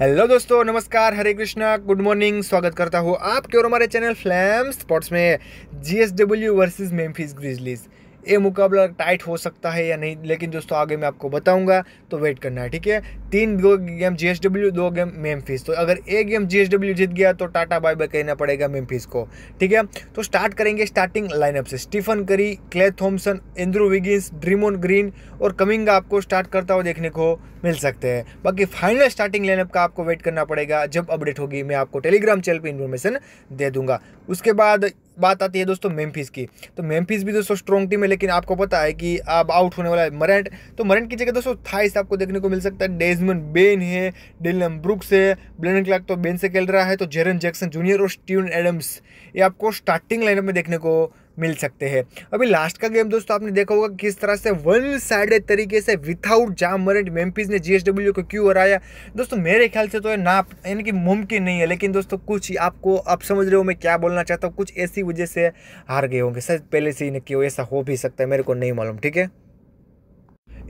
hello दोस्तों नमस्कार हरे Krishna good morning स्वागत करता हूँ आपके और हमारे चैनल फ्लैम स्पोर्ट्स में G S W Memphis Grizzlies ये मुकाबला टाइट हो सकता है या नहीं लेकिन दोस्तों आगे मैं आपको बताऊंगा तो वेट करना है ठीक है तीन दो गेम जी डब्ल्यू दो गेम मेम फीस तो अगर एक गेम जी डब्ल्यू जीत गया तो टाटा बाय बाय कहना पड़ेगा फीस को ठीक है तो स्टार्ट करेंगे स्टार्टिंग लाइनअप से Stephen Curry Klay Thompson Andrew Wiggins Draymond Green और कमिंगा आपको स्टार्ट करता हुआ देखने को मिल सकते हैं बाकी फाइनल स्टार्टिंग लाइनअप का आपको वेट करना पड़ेगा जब अपडेट होगी मैं आपको टेलीग्राम चैनल पर इन्फॉर्मेशन दे दूंगा उसके बाद बात आती है दोस्तों मेम्फिस की तो मेम्फिस भी दोस्तों स्ट्रॉन्ग टीम है लेकिन आपको पता है कि अब आउट होने वाला है मरेंट तो मरेंट की जगह दोस्तों थाइस आपको देखने को मिल सकता है डेजमन बेन है डिलम ब्रुक्स है ब्लैंड क्लार्क तो बेन से खेल रहा है तो जेरन जैक्सन जूनियर और स्टीवन एडम्स ये आपको स्टार्टिंग लाइनअप में देखने को मिल सकते हैं अभी लास्ट का गेम दोस्तों आपने देखा होगा किस तरह से वन साइडेड तरीके से विथआउट जाम मरेंट मेम्फिस ने जीएसडब्ल्यू को क्यों हराया दोस्तों मेरे ख्याल से तो ना यानी कि मुमकिन नहीं है लेकिन दोस्तों कुछ आपको आप समझ रहे हो मैं क्या बोलना चाहता हूँ कुछ ऐसी वजह से हार गए होंगे सर पहले से ही नहीं क्यों ऐसा हो भी सकता है मेरे को नहीं मालूम ठीक है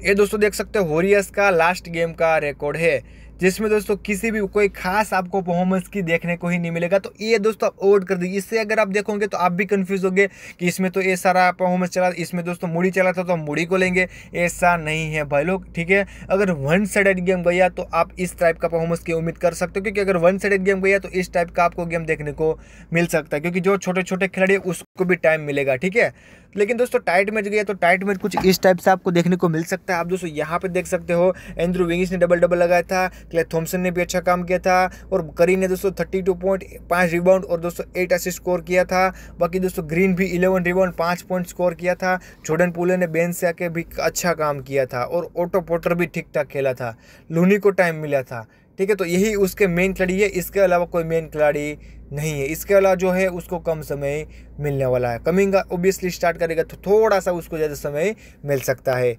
ये दोस्तों देख सकते हो होरियस का लास्ट गेम का रिकॉर्ड है जिसमें दोस्तों किसी भी कोई खास आपको परफॉर्मेंस की देखने को ही नहीं मिलेगा तो ये दोस्तों आप ओवर कर दीजिए इससे अगर आप देखोगे तो आप भी कन्फ्यूज होंगे कि इसमें तो ये सारा परफॉर्मेंस चला इसमें दोस्तों मुड़ी चला था तो हम मुड़ी को लेंगे ऐसा नहीं है भाई लोग ठीक है अगर वन साइडेड गेम गया तो आप इस टाइप का परफॉर्मेंस की उम्मीद कर सकते हो क्योंकि अगर वन साइडेड गेम गया तो इस टाइप का आपको गेम देखने को मिल सकता है क्योंकि जो छोटे छोटे खिलाड़ी उसको भी टाइम मिलेगा ठीक है लेकिन दोस्तों टाइट मैच गया तो टाइट मैच कुछ इस टाइप से आपको देखने को मिल सकता है आप दोस्तों यहाँ पे देख सकते हो एंड्रू विंगिस ने डबल डबल लगाया था क्ले थॉम्सन ने भी अच्छा काम किया था और करी ने दोस्तों थर्टी टू पॉइंट पाँच रिबाउंड और दोस्तों एट असिस्ट स्कोर किया था बाकी दोस्तों ग्रीन भी इलेवन रिबाउंड पाँच पॉइंट स्कोर किया था जोर्डन पुले ने बेन से आके भी अच्छा काम किया था और ऑटो पोटर भी ठीक ठाक खेला था लोनी को टाइम मिला था ठीक है तो यही उसके मेन खिलाड़ी है इसके अलावा कोई मेन खिलाड़ी नहीं है इसके अलावा जो है उसको कम समय मिलने वाला है कमिंग ऑब्वियसली स्टार्ट करेगा तो थोड़ा सा उसको ज़्यादा समय मिल सकता है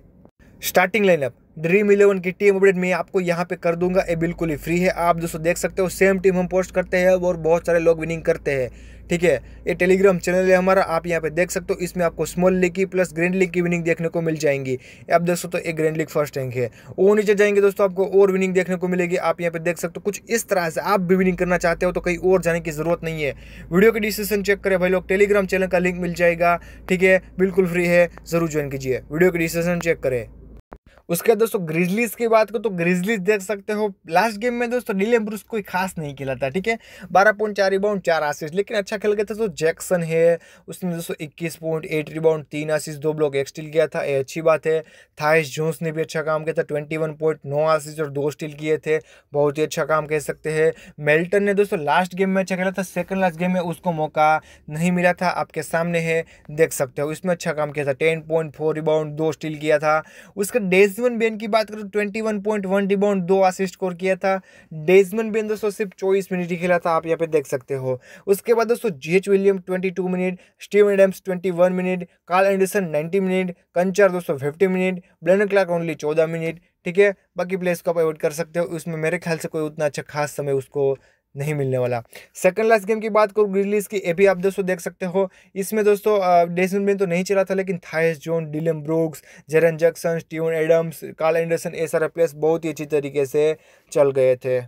स्टार्टिंग लाइनअप ड्रीम इलेवन की टीम अपडेट मैं आपको यहाँ पे कर दूंगा ये बिल्कुल ही फ्री है आप दोस्तों देख सकते हो सेम टीम हम पोस्ट करते हैं और बहुत सारे लोग विनिंग करते हैं ठीक है ये टेलीग्राम चैनल है हमारा आप यहाँ पे देख सकते हो इसमें आपको स्मॉल लीग की प्लस ग्रैंड लीग की विनिंग देखने को मिल जाएंगी आप देख तो एक ये ग्रैंड लीग फर्स्ट रैंक है वो नीचे जाएंगे दोस्तों आपको और विनिंग देखने को मिलेगी आप यहाँ पे देख सकते हो कुछ इस तरह से आप भी विनिंग करना चाहते हो तो कहीं और जाने की जरूरत नहीं है वीडियो की डिस्क्रिप्शन चेक करें भाई लोग टेलीग्राम चैनल का लिंक मिल जाएगा ठीक है बिल्कुल फ्री है जरूर ज्वाइन कीजिए वीडियो की डिस्क्रिप्शन चेक करें उसके बाद दोस्तों ग्रिजलीज की बात करो तो ग्रिजलीज देख सकते हो लास्ट गेम में दोस्तों डिलियम ब्रूस कोई खास नहीं खेला था ठीक है बारह पॉइंट चार रिबाउंड चार आसिस लेकिन अच्छा खेल गया था तो जैक्सन है उसने दोस्तों इक्कीस पॉइंट एट रिबाउंड तीन आसिस दो ब्लॉक एक स्टिल किया था ये अच्छी बात है थाइस जोन्स ने भी अच्छा काम किया था ट्वेंटी वन पॉइंट नौ आसिस और दो स्टील किए थे बहुत ही अच्छा काम कह सकते हैं मेल्टन ने दोस्तों लास्ट गेम में अच्छा खेला था सेकंड लास्ट गेम में उसको मौका नहीं मिला था आपके सामने है देख सकते हो इसमें अच्छा काम किया था टेन पॉइंट फोर रिबाउंड दो स्टील किया था उसका डेज डेजमन बेन की बात करें twenty one point one rebound दो असिस्ट स्कोर किया था डेजमन बेन दोस्तों सिर्फ चौबीस मिनट ही खेला था आप यहाँ पे देख सकते हो उसके बाद दोस्तों G H William twenty two minute Steven Adams twenty one minute Kyle Anderson ninety minute कंचर दोस्तों fifty minute Brandon Clarke only चौदह मिनट ठीक है बाकी प्लेयर्स को आप अवॉइड कर सकते हो उसमें मेरे ख्याल से कोई उतना अच्छा खास समय उसको नहीं मिलने वाला सेकंड लास्ट गेम की बात करूँ ग्रिजलीस की ए भी आप दोस्तों देख सकते हो इसमें दोस्तों डेसमिन ब्लेन तो नहीं चला था लेकिन Tyus Jones Dillon Brooks Jaren Jackson Steven Adams Kyle Anderson ये सारे प्लेयर्स बहुत ही अच्छी तरीके से चल गए थे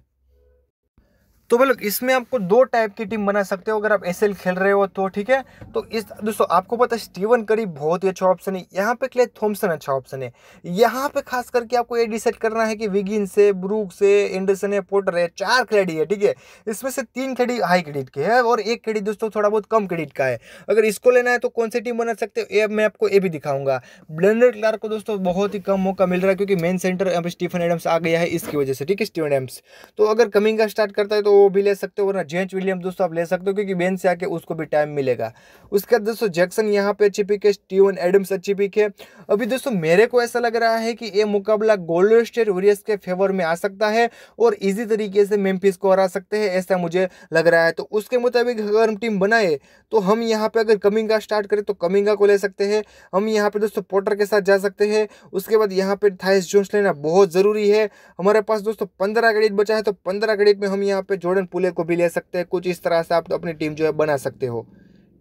तो बोलो इसमें आपको दो टाइप की टीम बना सकते हो अगर आप एस खेल रहे हो तो ठीक है तो इस दोस्तों आपको पता है स्टीवन करी बहुत ही अच्छा ऑप्शन है यहाँ पे क्ले थॉम्सन अच्छा ऑप्शन है यहाँ पे खास करके आपको ये डिसाइड करना है कि विगिन से ब्रूक से एंडरसन है पोर्टर है चार खिलाड़ी है ठीक है इसमें से तीन खिलाड़ी हाई क्रेडिट के है और एक क्रेडिट दोस्तों थोड़ा बहुत कम क्रेडिट का है अगर इसको लेना है तो कौन सी टीम बना सकते हो ये मैं आपको ये भी दिखाऊंगा ब्लेंडर क्लार्क को दोस्तों बहुत ही कम मौका मिल रहा है क्योंकि मेन सेंटर यहाँ स्टीफन एडम्स आ गया है इसकी वजह से ठीक है स्टीवन एडम्स तो अगर कमिंग का स्टार्ट करता है तो वो भी ले सकते हो वरना जेंच विलियम दोस्तों आप ले सकते हो क्योंकि बेन से आके उसको भी टाइम मिलेगा उसके बाद दोस्तों जैक्सन यहाँ पे अच्छी पिक है स्टीवन एडम्स अच्छी पिक है अभी दोस्तों मेरे को ऐसा लग रहा है कि ये मुकाबला गोल्डन स्टेट वॉरियर्स के फेवर में आ सकता है और इजी तरीके से मेम्फिस को हरा सकते हैं ऐसा मुझे लग रहा है तो उसके मुताबिक अगर हम टीम बनाए तो हम यहाँ पे अगर कमिंगा स्टार्ट करें तो कमिंगा को ले सकते हैं हम यहाँ पे दोस्तों पोटर के साथ जा सकते हैं उसके बाद यहाँ पे थाइस जोन्स लेना बहुत ज़रूरी है हमारे पास दोस्तों पंद्रह क्रेडिट बचा है तो पंद्रह क्रेडिट में हम यहाँ पे जोड़ जॉर्डन पुले को भी ले सकते हैं कुछ इस तरह से आप तो अपनी टीम जो है बना सकते हो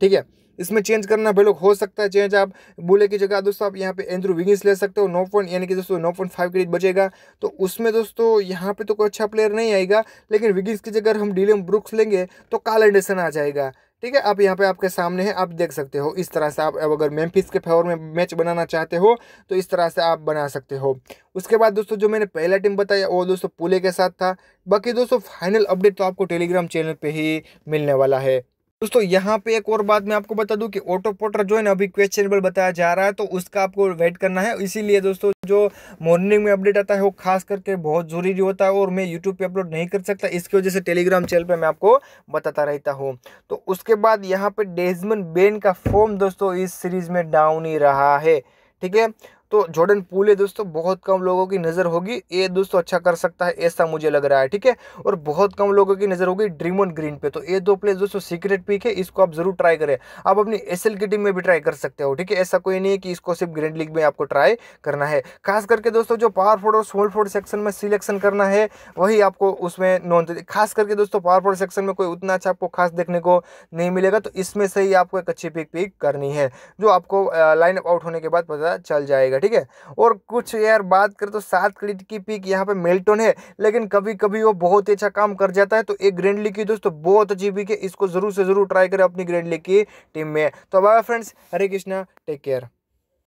ठीक है इसमें चेंज करना भाई लोग हो सकता है चेंज आप बुले की जगह दोस्तों आप यहाँ पे एंड्रू विगिंस ले सकते हो नौ पॉइंट यानी कि दोस्तों नौ पॉइंट फाइव क्रेडिट बचेगा तो उसमें दोस्तों यहाँ पे तो कोई अच्छा प्लेयर नहीं आएगा लेकिन विगिंस की जगह हम डीलियम ब्रुक्स लेंगे तो काल एंडरसन आ जाएगा ठीक है अब यहाँ पे आपके सामने है आप देख सकते हो इस तरह से आप अगर मेम्फिस के फेवर में मैच बनाना चाहते हो तो इस तरह से आप बना सकते हो उसके बाद दोस्तों जो मैंने पहला टीम बताया वो दोस्तों पुले के साथ था बाकी दोस्तों फाइनल अपडेट तो आपको टेलीग्राम चैनल पे ही मिलने वाला है दोस्तों यहाँ पे एक और बात मैं आपको बता दूं कि ऑटो पोटर जो है ना अभी क्वेश्चनेबल बताया जा रहा है तो उसका आपको वेट करना है इसीलिए दोस्तों जो मॉर्निंग में अपडेट आता है वो खास करके बहुत ज़रूरी होता है और मैं यूट्यूब पे अपलोड नहीं कर सकता इसकी वजह से टेलीग्राम चैनल पर मैं आपको बताता रहता हूँ तो उसके बाद यहाँ पर डेजमन बेन का फॉर्म दोस्तों इस सीरीज़ में डाउन ही रहा है ठीक है तो जॉर्डन पूल है दोस्तों बहुत कम लोगों की नज़र होगी ये दोस्तों अच्छा कर सकता है ऐसा मुझे लग रहा है ठीक है और बहुत कम लोगों की नज़र होगी ऑन ग्रीन पे तो ये दो प्लेस दोस्तों सीक्रेट पिक है इसको आप ज़रूर ट्राई करें आप अपनी एस की टीम में भी ट्राई कर सकते हो ठीक है ऐसा कोई नहीं है कि इसको सिर्फ ग्रैंड लीग में आपको ट्राई करना है खास करके दोस्तों जो पावर फोर्ड और स्मॉल फोर्ड सेक्शन में सिलेक्शन करना है वही आपको उसमें नॉन खास करके दोस्तों पावर फोर्ड सेक्शन में कोई उतना अच्छा आपको खास देखने को नहीं मिलेगा तो इसमें से ही आपको एक अच्छी पिक पिक करनी है जो आपको लाइन आउट होने के बाद पता चल जाएगा ठीक है और कुछ यार बात करें तो सात क्रेडिट की पिक यहाँ पे मेल्टोन है लेकिन कभी कभी वो बहुत ही अच्छा काम कर जाता है तो एक ग्रैंड लीग की दोस्तों बहुत अच्छी पिक है इसको जरूर से जरूर ट्राई करें अपनी ग्रैंड लीग की टीम में तो bye friends Hare Krishna take care